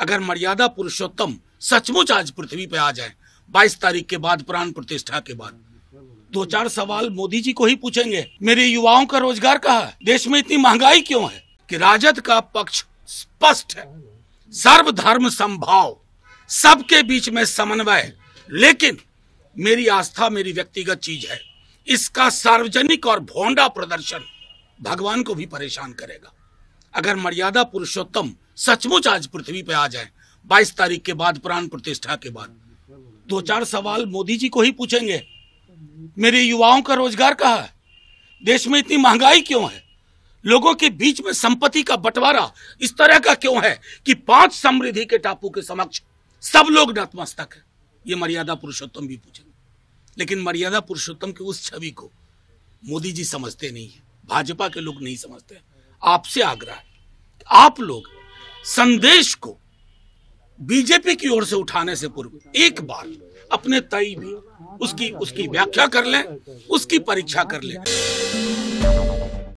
अगर मर्यादा पुरुषोत्तम सचमुच आज पृथ्वी पे आ जाए 22 तारीख के बाद प्राण प्रतिष्ठा के बाद दो चार सवाल मोदी जी को ही पूछेंगे मेरे युवाओं का रोजगार कहा है देश में इतनी महंगाई क्यों है कि राजद का पक्ष स्पष्ट है सर्वधर्म संभाव सबके बीच में समन्वय लेकिन मेरी आस्था मेरी व्यक्तिगत चीज है इसका सार्वजनिक और भोंडा प्रदर्शन भगवान को भी परेशान करेगा अगर मर्यादा पुरुषोत्तम सचमुच आज पृथ्वी पे आ जाए 22 तारीख के बाद प्राण प्रतिष्ठा के बाद दो चार सवाल मोदी जी को ही पूछेंगे मेरे युवाओं का रोजगार कहा है देश में इतनी महंगाई क्यों है लोगों के बीच में संपत्ति का बंटवारा इस तरह का क्यों है कि पांच समृद्धि के टापू के समक्ष सब लोग नतमस्तक है ये मर्यादा पुरुषोत्तम भी पूछेंगे लेकिन मर्यादा पुरुषोत्तम की उस छवि को मोदी जी समझते नहीं है भाजपा के लोग नहीं समझते हैं आपसे आग्रह आप लोग संदेश को बीजेपी की ओर से उठाने से पूर्व एक बार अपने तई भी उसकी उसकी व्याख्या कर लें उसकी परीक्षा कर लें